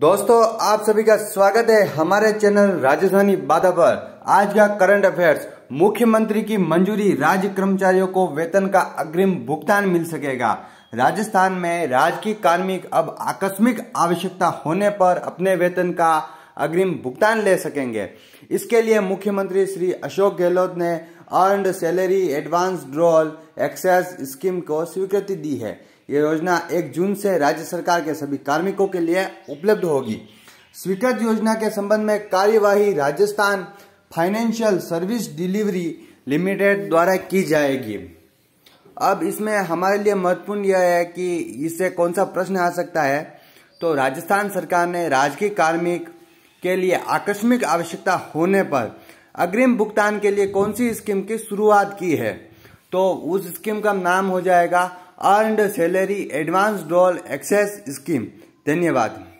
दोस्तों आप सभी का स्वागत है हमारे चैनल राजधानी बाधा पर आज का करंट अफेयर्स मुख्यमंत्री की मंजूरी राज्य कर्मचारियों को वेतन का अग्रिम भुगतान मिल सकेगा राजस्थान में राजकीय कार्मिक अब आकस्मिक आवश्यकता होने पर अपने वेतन का अग्रिम भुगतान ले सकेंगे इसके लिए मुख्यमंत्री श्री अशोक गहलोत ने earned salary advance draw access scheme को स्वीकृति दी है ये योजना एक जून से राज्य सरकार के सभी कार्मिकों के लिए उपलब्ध होगी स्वीकृत योजना के संबंध में कार्यवाही Rajasthan financial service delivery limited द्वारा की जाएगी अब इसमें हमारे लिए महत्वपूर्ण यह है कि इससे कौन सा प्रश्न आ सकता है तो राजस्थान सरकार ने राजकीय कार्मिक के लिए आकस्मिक आवश्यकता होने पर अग्रिम भुगतान के लिए कौन सी स्कीम की शुरुआत की है तो उस स्कीम का नाम हो जाएगा earned salary advance draw access scheme धन्यवाद